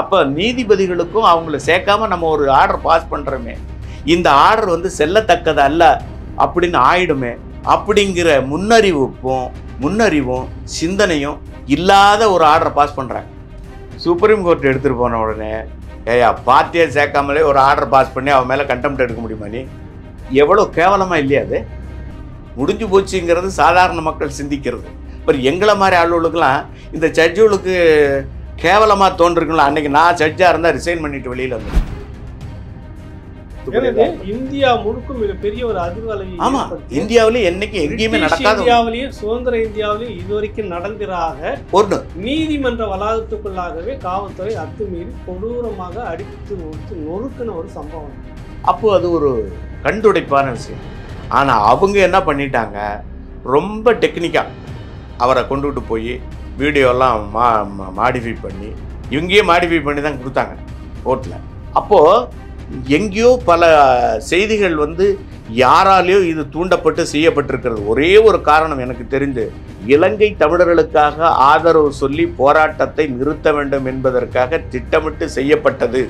அப்போ நீதிபதிகளுக்கும் அவங்கள சேர்க்காம நம்ம ஒரு ஆர்டர் பாஸ் பண்ணுறோமே இந்த ஆர்டர் வந்து செல்லத்தக்கது அல்ல அப்படின்னு ஆயிடுமே அப்படிங்கிற முன்னறிவிப்பும் முன்னறிவும் சிந்தனையும் இல்லாத ஒரு ஆர்டரை பாஸ் பண்ணுறாங்க சுப்ரீம் கோர்ட் எடுத்துகிட்டு போன உடனே ஏயா பார்ட்டியை சேர்க்காமலே ஒரு ஆர்டர் பாஸ் பண்ணி அவன் மேலே கண்டெம்ட் எடுக்க முடியுமா நீ எவ்வளோ கேவலமாக இல்லையா அது முடிஞ்சு போச்சுங்கிறது சாதாரண மக்கள் சிந்திக்கிறது இப்போ எங்களை மாதிரி ஆளுகளுக்கெல்லாம் இந்த ஜட்ஜுகளுக்கு கேவலமா தோன்றிருக்கணும் அன்னைக்கு நான் ஜட்ஜா இருந்தா ரிசைன் பண்ணிட்டு வெளியில வந்தேன் இந்தியா முழுக்கும் மிக பெரிய ஒரு அதிர்வலை ஆமா இந்தியாவிலேயே என்னைக்கு எங்கேயுமே நடக்காது இந்தியாவிலேயும் சுதந்திர இந்தியாவிலேயும் இதுவரைக்கும் நடந்திராக ஒன்று நீதிமன்ற வளாகத்துக்குள்ளாகவே காவல்துறை அத்துமீறி கொடூரமாக அடித்து ஒடுத்து நொறுக்கின ஒரு சம்பவம் அப்போ அது ஒரு கண்டுடைப்பான விஷயம் ஆனா அவங்க என்ன பண்ணிட்டாங்க ரொம்ப டெக்னிக்கா அவரை கொண்டுகிட்டு போய் வீடியோலாம் மா மாடிஃபை பண்ணி இங்கேயே மாடிஃபை பண்ணி தான் கொடுத்தாங்க ஓட்டில் அப்போது எங்கேயோ பல செய்திகள் வந்து யாராலேயோ இது தூண்டப்பட்டு செய்யப்பட்டிருக்கிறது ஒரே ஒரு காரணம் எனக்கு தெரிந்து இலங்கை தமிழர்களுக்காக ஆதரவு சொல்லி போராட்டத்தை நிறுத்த வேண்டும் என்பதற்காக திட்டமிட்டு செய்யப்பட்டது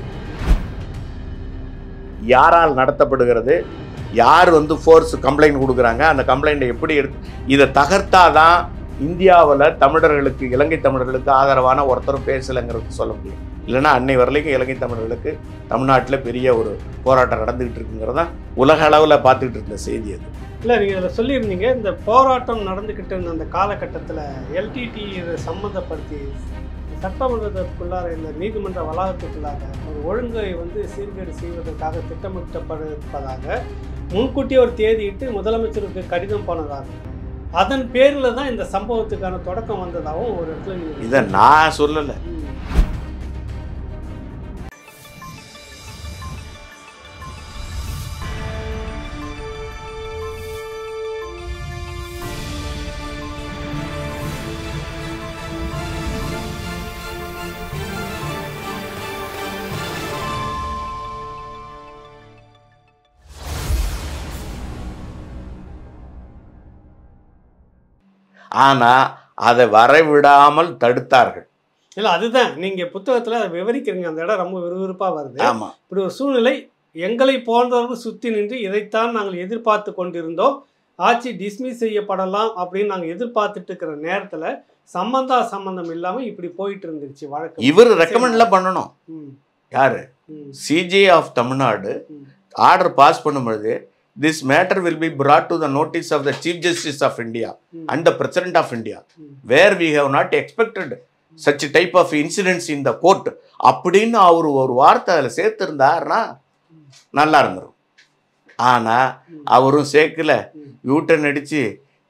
யாரால் நடத்தப்படுகிறது யார் வந்து ஃபோர்ஸ் கம்ப்ளைண்ட் கொடுக்குறாங்க அந்த கம்ப்ளைண்ட்டை எப்படி எடுத்து இதை தகர்த்தாதான் இந்தியாவில் தமிழர்களுக்கு இலங்கை தமிழர்களுக்கு ஆதரவான ஒருத்தரும் பேசலைங்கிறது சொல்ல முடியும் இல்லைனா அன்னை வரலைக்கும் இலங்கை தமிழர்களுக்கு தமிழ்நாட்டில் பெரிய ஒரு போராட்டம் நடந்துகிட்டு இருக்குங்கிறதா உலக அளவில் பார்த்துக்கிட்டு இருந்த செய்தி அது இல்லை நீங்கள் அதில் சொல்லியிருந்தீங்க இந்த போராட்டம் நடந்துக்கிட்டு இருந்த அந்த காலகட்டத்தில் எல்டிடி இதை சம்மந்தப்படுத்தி சட்டமன்றத்திற்குள்ளார இந்த நீதிமன்ற வளாகத்துக்குள்ளாக ஒரு ஒழுங்கை வந்து சீர்கேடு செய்வதற்காக திட்டமிட்டப்படுவதாக முன்கூட்டியே ஒரு தேதியிட்டு முதலமைச்சருக்கு கடிதம் போனதாக அதன் பேரில் தான் இந்த சம்பவத்துக்கான தொடக்கம் வந்ததாகவும் ஒரு இடத்துல இதை நான் சொல்லலை ஆனால் அதை வரவிடாமல் தடுத்தார்கள் இல்லை அதுதான் நீங்கள் புத்தகத்தில் அதை விவரிக்கிறீங்க அந்த இடம் ரொம்ப விறுவிறுப்பாக வருது ஆமாம் இப்படி ஒரு சூழ்நிலை எங்களை போன்றவர்கள் சுற்றி நின்று இதைத்தான் நாங்கள் எதிர்பார்த்து கொண்டிருந்தோம் ஆட்சி டிஸ்மிஸ் செய்யப்படலாம் அப்படின்னு நாங்கள் எதிர்பார்த்துட்டு இருக்கிற நேரத்தில் சம்பந்தா சம்பந்தம் இல்லாமல் இப்படி போயிட்டு இருந்துருச்சு வழக்கு இவர் ரெக்கமெண்ட்ல பண்ணணும் யாரு CJ of Tamil Nadu order pass பண்ணும்பொழுது this matter will be brought to the notice of the Chief Justice of India mm. and the President of India, mm. where we have not expected mm. such type of incidents in the court. அப்படின்னு அவர் ஒரு வார்த்தை அதில் சேர்த்துருந்தாருன்னா நல்லா இருந்துடும் ஆனால் அவரும் சேர்க்கல U-turn அடித்து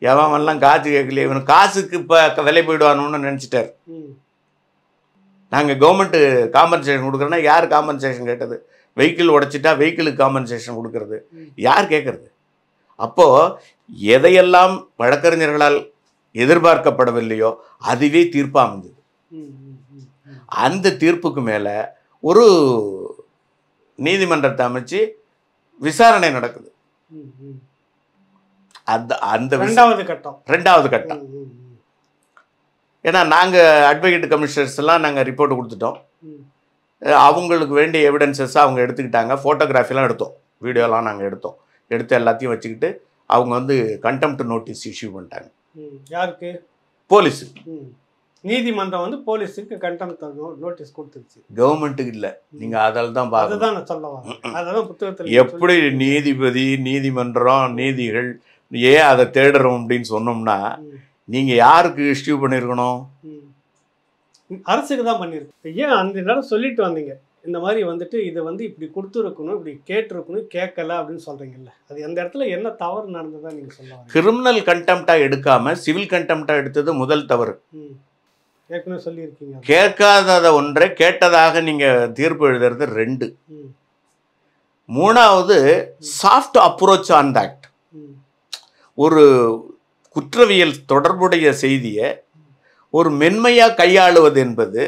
எவன்லாம் காசு கேட்கல இவன் காசுக்கு இப்போ விலை போயிடுவானுன்னு நினச்சிட்டார் நாங்கள் கவர்மெண்ட்டு காம்பன்சேஷன் கொடுக்குறோன்னா யார் காம்பன்சேஷன் கேட்டது வெஹிக்கிள் உடைச்சிட்டா வெஹிக்கிளுக்கு காம்பன்சேஷன் கொடுக்கறது யார் கேட்கறது அப்போது எதையெல்லாம் வழக்கறிஞர்களால் எதிர்பார்க்கப்படவில்லையோ அதுவே தீர்ப்பாக அமைஞ்சது அந்த தீர்ப்புக்கு மேலே ஒரு நீதிமன்றத்தை அமைச்சு விசாரணை நடக்குது அந்த அந்த ரெண்டாவது கட்டம் ரெண்டாவது கட்டம் ஏன்னா நாங்கள் அட்வொகேட் கமிஷனர்ஸ் எல்லாம் நாங்கள் ரிப்போர்ட் கொடுத்துட்டோம் அவங்களுக்கு வேண்டிய எவிடன்சஸ் அவங்க எடுத்துக்கிட்டாங்க ஃபோட்டோகிராஃபிலாம் எடுத்தோம் வீடியோலாம் நாங்கள் எடுத்தோம் எடுத்து எல்லாத்தையும் வச்சுக்கிட்டு அவங்க வந்து கண்டெம்ட் நோட்டீஸ் இஷ்யூ பண்ணிட்டாங்க யாருக்கு போலீஸு நீதிமன்றம் வந்து போலீஸுக்கு கண்டெம்ட் நோட்டீஸ் கொடுத்துருச்சு கவர்மெண்ட்டுக்கு இல்லை நீங்கள் அதில் தான் அதுதான் நான் சொல்லுவாங்க அதெல்லாம் புத்தகத்தில் எப்படி நீதிபதி நீதிமன்றம் நீதிகள் ஏன் அதை தேடுறோம் அப்படின்னு சொன்னோம்னா நீங்கள் யாருக்கு இஷ்யூ பண்ணியிருக்கணும் அரசுக்கு தான் பண்ணியிருக்கு ஏன் அந்த நேரம் சொல்லிட்டு வந்தீங்க இந்த மாதிரி வந்துட்டு இதை வந்து இப்படி கொடுத்துருக்கணும் இப்படி கேட்டிருக்கணும் கேட்கல அப்படின்னு சொல்கிறீங்கல்ல அது எந்த இடத்துல என்ன தவறு நடந்ததா நீங்கள் சொல்லுவாங்க கிரிமினல் கண்டெம்ட்டாக எடுக்காமல் சிவில் கண்டெம்ட்டாக எடுத்தது முதல் தவறு ஏற்கனவே சொல்லியிருக்கீங்க கேட்காதத ஒன்றை கேட்டதாக நீங்கள் தீர்ப்பு எழுதுறது ரெண்டு மூணாவது சாஃப்ட் அப்ரோச் ஆன் தட் ஒரு குற்றவியல் தொடர்புடைய செய்தியை ஒரு மென்மையாக கையாளுவது என்பது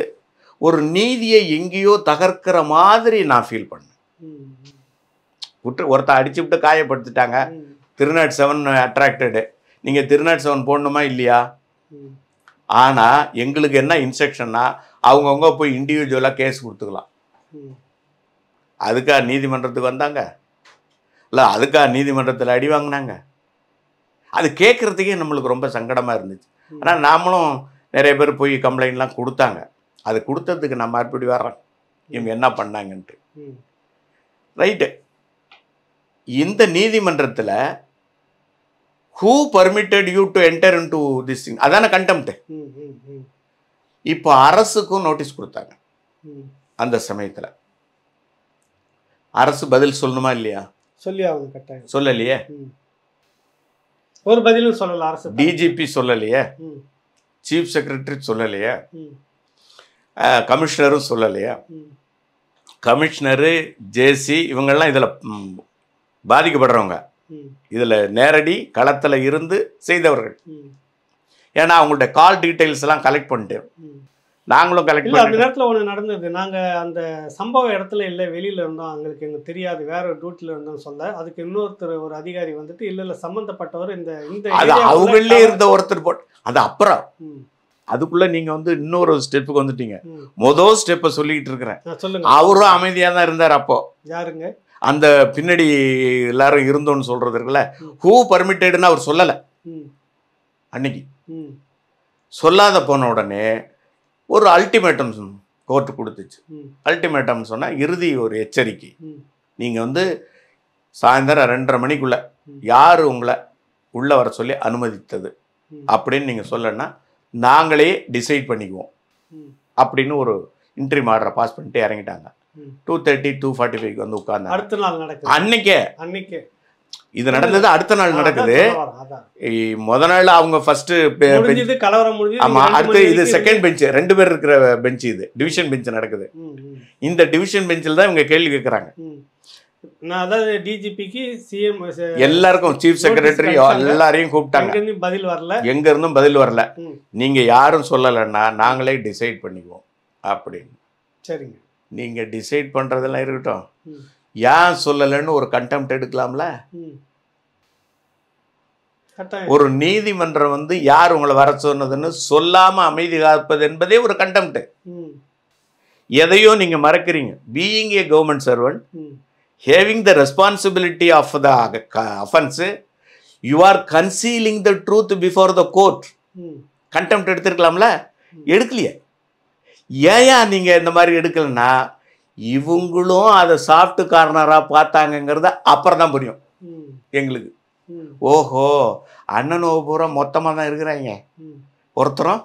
ஒரு நீதியை எங்கேயோ தகர்க்கிற மாதிரி நான் ஃபீல் பண்ணேன் குற்ற ஒருத்தர் அடிச்சு விட்டு காயப்படுத்திட்டாங்க திருநாட் செவன் அட்ராக்டடு நீங்கள் திருநாட் செவன் போடணுமா இல்லையா ஆனால் எங்களுக்கு என்ன இன்ஸ்ட்ரக்ஷன்னா அவங்கவுங்க போய் இண்டிவிஜுவலாக கேஸ் கொடுத்துக்கலாம் அதுக்காக நீதிமன்றத்துக்கு வந்தாங்க இல்லை அதுக்காக நீதிமன்றத்தில் அடி வாங்கினாங்க அது கேட்குறதுக்கே நம்மளுக்கு ரொம்ப சங்கடமாக இருந்துச்சு ஆனால் நாமளும் நிறைய பேர் போய் கம்ப்ளைண்ட்லாம் கொடுத்தாங்க அது கொடுத்ததுக்கு நான் மறுபடி வர்றேன் இவங்க என்ன பண்ணாங்கன்ட்டு ரைட்டு இந்த நீதிமன்றத்தில் who permitted you to enter into this thing அதான கண்டெம்ட் இப்போ அரசுக்கும் நோட்டீஸ் கொடுத்தாங்க அந்த சமயத்தில் அரசு பதில் சொல்லணுமா இல்லையா சொல்லி அவங்க கட்டாயம் சொல்லலையே ஒரு பதிலும் சொல்லல அரசு டிஜிபி சொல்லலையே சீஃப் செக்ரட்டரி சொல்லலையா கமிஷனரும் சொல்லலையா கமிஷனரு ஜேசி இவங்கெல்லாம் இதில் பாதிக்கப்படுறவங்க இதில் நேரடி களத்தில் இருந்து செய்தவர்கள் ஏன்னா அவங்கள்ட்ட கால் டீட்டெயில்ஸ் எல்லாம் கலெக்ட் பண்ணிட்டேன் நாங்களும் கலெக்ட் பண்ணி அந்த நேரத்தில் ஒன்று நடந்தது நாங்கள் அந்த சம்பவ இடத்துல இல்லை வெளியில் இருந்தோம் எங்களுக்கு எங்களுக்கு தெரியாது வேற ஒரு டியூட்டியில் இருந்தோம்னு சொல்ல அதுக்கு இன்னொருத்தர் ஒரு அதிகாரி வந்துட்டு இல்லை இல்லை சம்மந்தப்பட்டவர் இந்த இந்த அவங்களே இருந்த ஒருத்தர் போட்டு அது அப்புறம் அதுக்குள்ள நீங்க வந்து இன்னொரு ஸ்டெப்புக்கு வந்துட்டீங்க மொதல் ஸ்டெப்பை சொல்லிக்கிட்டு இருக்கிறேன் அவரும் அமைதியாக தான் இருந்தார் அப்போ யாருங்க அந்த பின்னாடி எல்லாரும் இருந்தோம்னு சொல்றது இருக்குல்ல ஹூ பர்மிட்டெடுன்னு அவர் சொல்லலை அன்னைக்கு சொல்லாத போன உடனே ஒரு அல்டிமேட்டம் கோர்ட்டு கொடுத்துச்சு அல்டிமேட்டம் சொன்னால் இறுதி ஒரு எச்சரிக்கை நீங்கள் வந்து சாயந்தரம் ரெண்டரை மணிக்குள்ள யார் உங்களை உள்ளே வர சொல்லி அனுமதித்தது அப்படின்னு நீங்கள் சொல்லணும்னா நாங்களே டிசைட் பண்ணிக்குவோம் அப்படின்னு ஒரு இன்ட்ரி மாடரை பாஸ் பண்ணிட்டு இறங்கிட்டாங்க டூ தேர்ட்டி டூ ஃபார்ட்டி ஃபைவ்க்கு வந்து உட்கார்ந்து அடுத்த நாள் நடக்குது அன்னைக்கே அன்னைக்கே இது நடந்தது அடுத்த நாள் நடக்குது முத நாள் அவங்க ஃபர்ஸ்ட் ஆமா அடுத்து இது செகண்ட் பெஞ்ச் ரெண்டு பேர் இருக்கிற பெஞ்ச் இது டிவிஷன் பெஞ்ச் நடக்குது இந்த டிவிஷன் பெஞ்சில் தான் இவங்க கேள்வி கேட்குறாங்க அதாவது டிஜிபிக்கு சிஎம் எல்லாருக்கும் சீஃப் செக்ரட்டரி எல்லாரையும் கூப்பிட்டாங்க பதில் வரல எங்க இருந்தும் பதில் வரல நீங்க யாரும் சொல்லலைன்னா நாங்களே டிசைட் பண்ணிக்குவோம் அப்படின்னு சரிங்க நீங்க டிசைட் பண்றதெல்லாம் இருக்கட்டும் ஏன் சொல்லலைன்னு ஒரு கண்டெம்ட் எடுக்கலாம்ல ஒரு நீதிமன்றம் வந்து யார் உங்களை வர சொன்னதுன்னு சொல்லாம அமைதி காப்பது என்பதே ஒரு கண்டெம்ட் எதையோ நீங்க மறக்கிறீங்க being a government servant having the responsibility of the offence you are concealing the truth before the court contempt எடுத்துருக்கலாம்ல எடுக்கலையே ஏன் நீங்கள் இந்த மாதிரி எடுக்கலன்னா இவங்களும் அதை சாஃப்ட் கார்னராக பார்த்தாங்கங்கிறத அப்புறம் தான் புரியும் hmm. எங்களுக்கு hmm. ஓஹோ அண்ணன் பூரா மொத்தமாக தான் இருக்கிறாங்க hmm. ஒருத்தரும்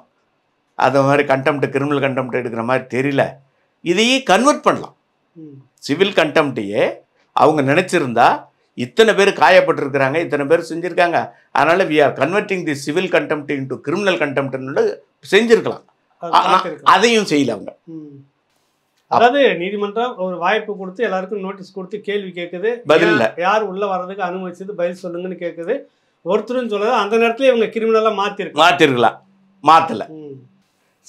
அது மாதிரி கண்டெம்ட் கிரிமினல் கண்டெம்ட் எடுக்கிற மாதிரி தெரியல இதையே கன்வெர்ட் பண்ணலாம் சிவில் கண்டெம்ட்டையே அவங்க நினச்சிருந்தா இத்தனை பேர் காயப்பட்டிருக்கிறாங்க இத்தனை பேர் செஞ்சுருக்காங்க அதனால் we are converting the civil contempt into criminal கண்டெம்ட்னு செஞ்சுருக்கலாம் அதையும் செய்யல அவங்க அதாவது நீதிமன்றம் ஒரு வாய்ப்பு கொடுத்து எல்லாருக்கும் நோட்டீஸ் கொடுத்து கேள்வி கேட்குது பதில் யார் உள்ள வர்றதுக்கு அனுமதிச்சது பதில் சொல்லுங்கன்னு கேட்குது ஒருத்தரும் சொல்ல அந்த நேரத்தில் இவங்க கிரிமினலாக மாற்றிருக்கு மாற்றிருக்கலாம் மாற்றலை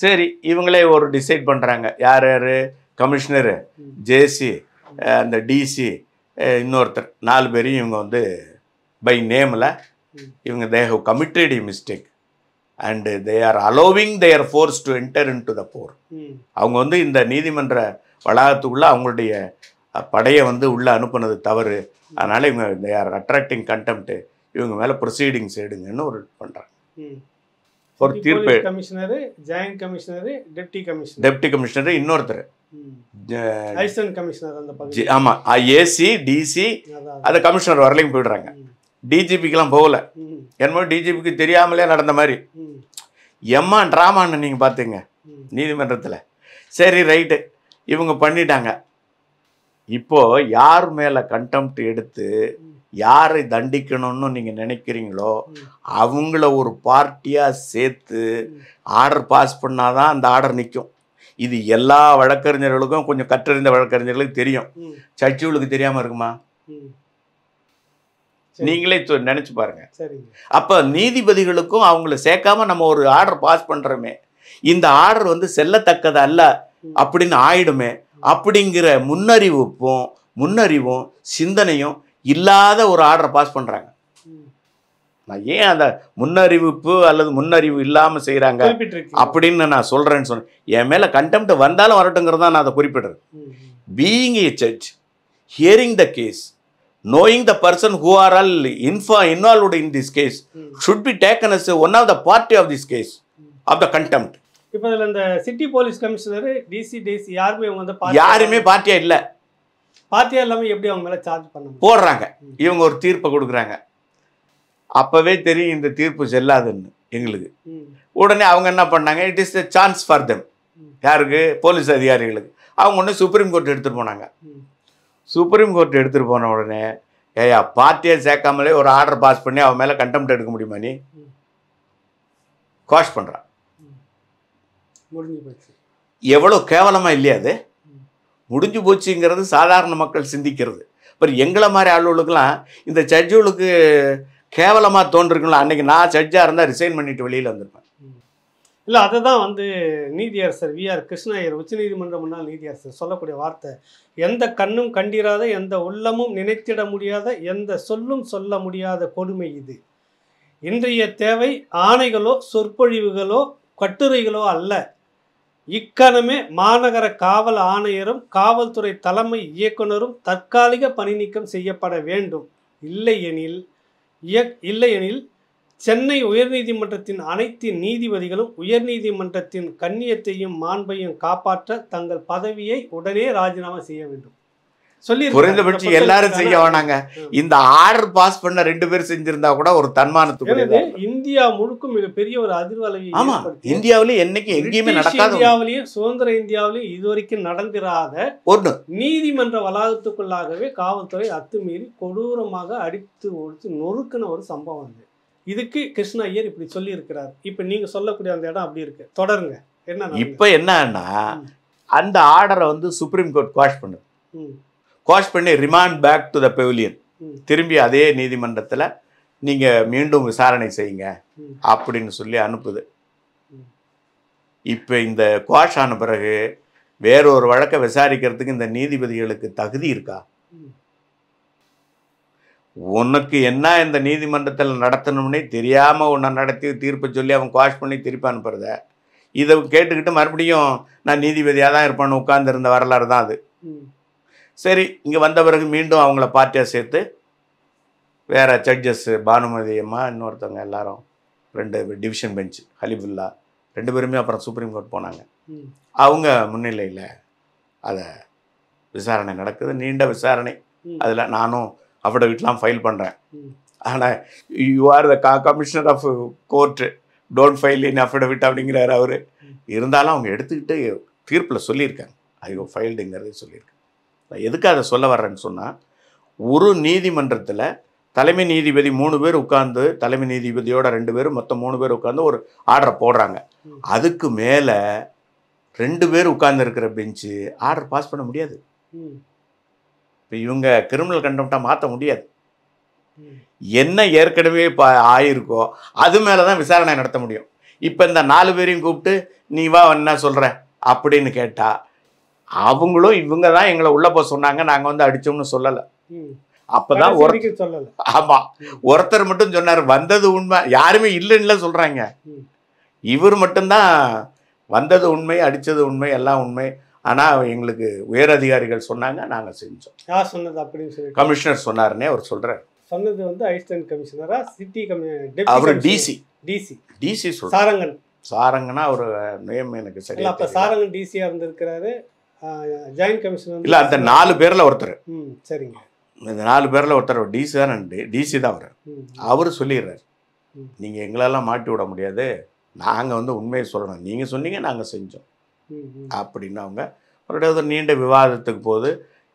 சரி இவங்களே ஒரு டிசைட் பண்ணுறாங்க யார் யார் கமிஷனரு ஜேசி அந்த டிசி இன்னொருத்தர் நாலு பேரையும் இவங்க வந்து பை நேமில் இவங்க they have committed a mistake and they are allowing their force to enter into the bar அவங்க வந்து இந்த நீதிமன்ற வளாகத்துக்குள்ளே அவங்களுடைய படையை வந்து உள்ளே அனுப்புனது தவறு அதனால் இவங்க தே ஆர் அட்ராக்டிங் கண்டெம்ட்டு இவங்க மேலே ப்ரொசீடிங்ஸ் எடுங்கன்னு ஒரு பண்ணுறாங்க ஒரு தீர்ப்பு commissioner joint commissioner deputy commissioner deputy commissioner இன்னொருத்தர் ஆமாம் ஏசி டிசி அந்த கமிஷனர் வரலையும் போயிடுறாங்க டிஜிபிக்கெலாம் போகல என்னமோ டிஜிபிக்கு தெரியாமலே நடந்த மாதிரி எம்மா ட்ராமான்னு நீங்கள் பார்த்துங்க நீதிமன்றத்தில் சரி ரைட்டு இவங்க பண்ணிட்டாங்க இப்போது யார் மேலே கண்டெம்ட் எடுத்து யாரை தண்டிக்கணும்னு நீங்கள் நினைக்கிறீங்களோ அவங்கள ஒரு பார்ட்டியாக சேர்த்து ஆர்டர் பாஸ் பண்ணாதான் அந்த ஆர்டர் நிற்கும் இது எல்லா வழக்கறிஞர்களுக்கும் கொஞ்சம் கற்றறிந்த வழக்கறிஞர்களுக்கு தெரியும் சர்ச்சுகளுக்கு தெரியாமல் இருக்குமா நீங்களே நினச்சி பாருங்க அப்போ நீதிபதிகளுக்கும் அவங்கள சேர்க்காம நம்ம ஒரு ஆர்டர் பாஸ் பண்ணுறோமே இந்த ஆர்டர் வந்து செல்லத்தக்கது அல்ல அப்படின்னு ஆயிடுமே அப்படிங்கிற முன்னறிவிப்பும் முன்னறிவும் சிந்தனையும் இல்லாத ஒரு ஆர்டரை பாஸ் பண்ணுறாங்க நான் ஏன் அந்த முன்னறிவிப்பு அல்லது முன்னறிவு இல்லாமல் செய்கிறாங்க அப்படின்னு நான் சொல்கிறேன்னு சொன்னேன் என் மேலே கண்டெம்ட் வந்தாலும் வரட்டுங்கிறது தான் நான் அதை குறிப்பிடுறேன் being a judge hearing the case knowing the person who are all இன்ஃபா involved in this case should be taken as one of the party of this case of the contempt இப்போ இதில் இந்த city police commissioner DC DC யாருமே அவங்க வந்து யாருமே பார்ட்டியாக இல்லை பார்ட்டியாக இல்லாமல் எப்படி அவங்க மேலே சார்ஜ் பண்ண போடுறாங்க இவங்க ஒரு தீர்ப்பை கொடுக்குறாங்க அப்போவே தெரியும் இந்த தீர்ப்பு செல்லாதுன்னு எங்களுக்கு உடனே அவங்க என்ன பண்ணாங்க it is the chance for them யாருக்கு போலீஸ் அதிகாரிகளுக்கு அவங்க ஒன்று சுப்ரீம் கோர்ட் எடுத்துகிட்டு போனாங்க சுப்ரீம் கோர்ட் எடுத்துகிட்டு போன உடனே ஏயா பார்ட்டியை சேர்க்காமலே ஒரு ஆர்டர் பாஸ் பண்ணி அவன் மேலே கண்டெம்ட் எடுக்க முடியுமா நீ காஷ் பண்ணுறான் எவ்வளோ கேவலமாக இல்லையா அது முடிஞ்சு போச்சுங்கிறது சாதாரண மக்கள் சிந்திக்கிறது அப்புறம் எங்களை மாதிரி ஆளுகளுக்கெல்லாம் இந்த சட்ஜுகளுக்கு கேவலமாக தோன்றிருக்கும்ல அன்றைக்கி நான் ஜட்ஜாக இருந்தால் ரிசைன் பண்ணிட்டு வெளியில் வந்திருப்பேன் இல்லை அதை தான் வந்து நீதியரசர் வி ஆர் கிருஷ்ணாயர் உச்சநீதிமன்ற முன்னாள் நீதியரசர் சொல்லக்கூடிய வார்த்தை எந்த கண்ணும் கண்டிராத எந்த உள்ளமும் நினைத்திட முடியாத எந்த சொல்லும் சொல்ல முடியாத கொடுமை இது இன்றைய தேவை ஆணைகளோ சொற்பொழிவுகளோ கட்டுரைகளோ அல்ல இக்கணமே மாநகர காவல் ஆணையரும் காவல்துறை தலைமை இயக்குனரும் தற்காலிக பணி நீக்கம் செய்யப்பட வேண்டும் இல்லையெனில் இல்லையெனில் சென்னை உயர்நீதிமன்றத்தின் அனைத்து நீதிபதிகளும் உயர்நீதிமன்றத்தின் கண்ணியத்தையும் மாண்பையும் காப்பாற்ற தங்கள் பதவியை உடனே ராஜினாமா செய்ய வேண்டும் சொல்லி குறைந்தபட்சம் எல்லாரும் செய்ய வேணாங்க இந்த ஆர்டர் பாஸ் பண்ண ரெண்டு பேர் செஞ்சிருந்தா கூட ஒரு தன்மானத்துக்கு இந்தியா முழுக்கும் மிகப்பெரிய ஒரு அதிர்வலை ஆமா இந்தியாவிலேயே என்னைக்கு எங்கேயுமே நடக்காது இந்தியாவிலேயே சுதந்திர இந்தியாவிலேயே இதுவரைக்கும் நடந்திராத ஒரு நீதிமன்ற வளாகத்துக்குள்ளாகவே காவல்துறை அத்துமீறி கொடூரமாக அடித்து ஒழித்து நொறுக்கின ஒரு சம்பவம் அது இதுக்கு கிருஷ்ண ஐயர் இப்படி சொல்லி இருக்கிறார் இப்ப நீங்க சொல்லக்கூடிய அந்த இடம் அப்படி இருக்கு தொடருங்க என்ன இப்ப என்னன்னா அந்த ஆர்டரை வந்து சுப்ரீம் கோர்ட் குவாஷ் பண்ணுது குவாஷ் பண்ணி remand back to the pavilion திரும்பி அதே நீதிமன்றத்தில் நீங்கள் மீண்டும் விசாரணை செய்யுங்க அப்படின்னு சொல்லி அனுப்புது இப்போ இந்த குவாஷ் ஆன பிறகு வேறொரு வழக்கை விசாரிக்கிறதுக்கு இந்த நீதிபதிகளுக்கு தகுதி இருக்கா உனக்கு என்ன இந்த நீதிமன்றத்தில் நடத்தணும்னே தெரியாமல் உன்னை நடத்தி தீர்ப்பை சொல்லி அவன் குவாஷ் பண்ணி திருப்பி அனுப்புறத இதை கேட்டுக்கிட்டு மறுபடியும் நான் நீதிபதியாக தான் இருப்பான்னு உட்கார்ந்துருந்த வரலாறு தான் அது சரி இங்கே வந்த பிறகு மீண்டும் அவங்கள பார்ட்டியாக சேர்த்து வேறு ஜட்ஜஸ்ஸு பானுமதி அம்மா இன்னொருத்தவங்க எல்லாரும் ரெண்டு டிவிஷன் பெஞ்சு ஹலிபுல்லா ரெண்டு பேருமே அப்புறம் சுப்ரீம் கோர்ட் போனாங்க அவங்க முன்னிலையில் அதை விசாரணை நடக்குது நீண்ட விசாரணை அதில் நானும் வீட்டெலாம் ஃபைல் பண்ணுறேன் ஆனால் you are the commissioner of court don't file in affidavit அப்படிங்கிறார் அவர் இருந்தாலும் அவங்க எடுத்துக்கிட்டு தீர்ப்பில் சொல்லியிருக்காங்க ஐயோ ஃபைல்டுங்கிறதே சொல்லியிருக்காங்க எதுக்கு அதை சொல்ல வர்றேன்னு சொன்னால் ஒரு நீதிமன்றத்தில் தலைமை நீதிபதி மூணு பேர் உட்காந்து தலைமை நீதிபதியோட ரெண்டு பேரும் மொத்தம் மூணு பேர் உட்காந்து ஒரு ஆர்டரை போடுறாங்க அதுக்கு மேலே ரெண்டு பேர் உட்கார்ந்துருக்கிற பெஞ்சு ஆர்டர் பாஸ் பண்ண முடியாது இப்போ இவங்க கிரிமினல் கண்டம்ட்டாக மாற்ற முடியாது என்ன ஏற்கனவே இப்போ ஆயிருக்கோ அது மேலே தான் விசாரணை நடத்த முடியும் இப்போ இந்த நாலு பேரையும் கூப்பிட்டு நீ வா என்ன சொல்கிற அப்படின்னு கேட்டால் அவங்களும் இவங்க தான் எங்களை உள்ள போக சொன்னாங்க நாங்கள் வந்து அடிச்சோம்னு சொல்லலை அப்பதான் சொல்லலை ஆமா ஒருத்தர் மட்டும் சொன்னார் வந்தது உண்மை யாருமே இல்லைன்னுல சொல்றாங்க இவர் மட்டும்தான் வந்தது உண்மை அடித்தது உண்மை எல்லாம் உண்மை ஆனால் எங்களுக்கு உயர் அதிகாரிகள் சொன்னாங்க நாங்கள் செஞ்சோம் யார் சொன்னது அப்படின்னு சொல்லி கமிஷனர் சொன்னார்னே அவர் சொல்கிறார் சொன்னது வந்து ஐஸ்டன் கமிஷனரா சிட்டி கமிஷனர் அவர் டிசி டிசி டிசி சாரங்கன் சாரங்கன்னா ஒரு நேம் எனக்கு சரி அப்போ சாரங்கன் டிசியாக இருந்திருக்கிறாரு ஜாயின்ட் கமிஷன் இல்லை அந்த நாலு பேரில் ஒருத்தர் ம் சரிங்க இந்த நாலு பேரில் ஒருத்தர் டிசி தான் டிசி தான் அவர் அவர் சொல்லிடுறாரு நீங்கள் எங்களெல்லாம் மாட்டி விட முடியாது நாங்கள் வந்து உண்மையை சொல்லணும் நீங்கள் சொன்னீங்க நாங்கள் செஞ்சோம் அப்படின்னு அவங்க ஒரு நீண்ட விவாதத்துக்கு போது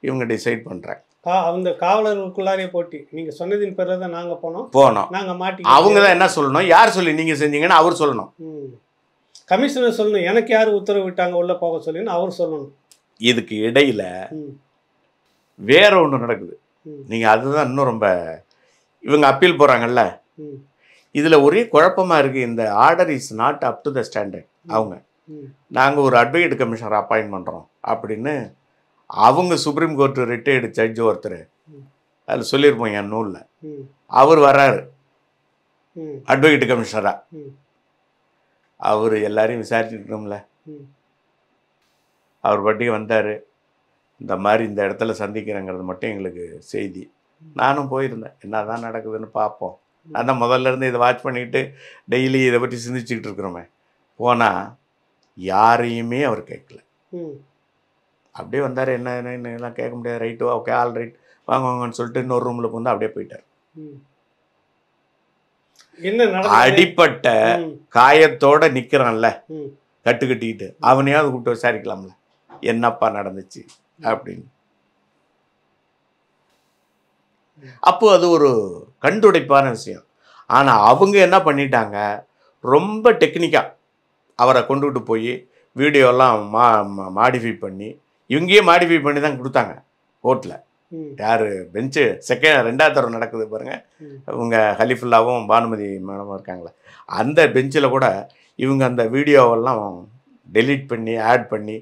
இவங்க டிசைட் பண்ணுறாங்க கா அந்த காவலர்களுக்குள்ளாரே போட்டி நீங்கள் சொன்னதின் பேரில் தான் நாங்கள் போனோம் போனோம் நாங்கள் மாட்டி அவங்க தான் என்ன சொல்லணும் யார் சொல்லி நீங்கள் செஞ்சீங்கன்னு அவர் சொல்லணும் கமிஷனர் சொல்லணும் எனக்கு யார் உத்தரவு விட்டாங்க உள்ளே போக சொல்லின்னு அவர் சொல்லணும் இதுக்கு இடையில் வேற ஒன்று நடக்குது நீங்கள் அதுதான் இன்னும் ரொம்ப இவங்க அப்பீல் போகிறாங்கல்ல இதில் ஒரே குழப்பமாக இருக்குது இந்த order is not up to the standard அவங்க நாங்கள் ஒரு அட்வொகேட் கமிஷனர் அப்பாயின்ட் பண்ணுறோம் அப்படின்னு அவங்க சுப்ரீம் கோர்ட்டு ரிட்டையர்டு ஜட்ஜ் ஒருத்தர் அதில் சொல்லியிருப்போம் என் நூலில் அவர் வர்றாரு அட்வொகேட் கமிஷனராக அவர் எல்லாரையும் விசாரிச்சுருக்கணும்ல அவர் பாட்டிக்கு வந்தார் இந்த மாதிரி இந்த இடத்துல சந்திக்கிறேங்கிறது மட்டும் எங்களுக்கு செய்தி நானும் போயிருந்தேன் என்ன தான் நடக்குதுன்னு பார்ப்போம் அதான் முதல்லேருந்து இதை வாட்ச் பண்ணிக்கிட்டு டெய்லி இதை பற்றி சிந்திச்சுக்கிட்டு இருக்கிறோமே போனால் யாரையுமே அவர் கேட்கல அப்படியே வந்தார் என்ன என்னெல்லாம் கேட்க முடியாது ரைட்டு ஓகே ஆல் ரைட் வாங்க வாங்கன்னு சொல்லிட்டு இன்னொரு ரூமில் வந்து அப்படியே போயிட்டார் அடிப்பட்ட காயத்தோட நிக்கிறான்ல கட்டு கட்டிக்கிட்டு அவனையாவது கூப்பிட்டு விசாரிக்கலாம்ல என்னப்பா நடந்துச்சு அப்படின்னு அப்போ அது ஒரு கண்டுடைப்பான விஷயம் ஆனால் அவங்க என்ன பண்ணிட்டாங்க ரொம்ப டெக்னிக்காக அவரை கொண்டுகிட்டு போய் வீடியோலாம் மா மாடிஃபை பண்ணி இவங்கேயே மாடிஃபை பண்ணி தான் கொடுத்தாங்க கோர்ட்டில் யார் பெஞ்சு செகண்ட் ரெண்டாவது தரம் நடக்குது பாருங்கள் இவங்க ஹலிஃபுல்லாவும் பானுமதி மேடமும் இருக்காங்களே அந்த பெஞ்சில் கூட இவங்க அந்த வீடியோவெல்லாம் டெலீட் பண்ணி ஆட் பண்ணி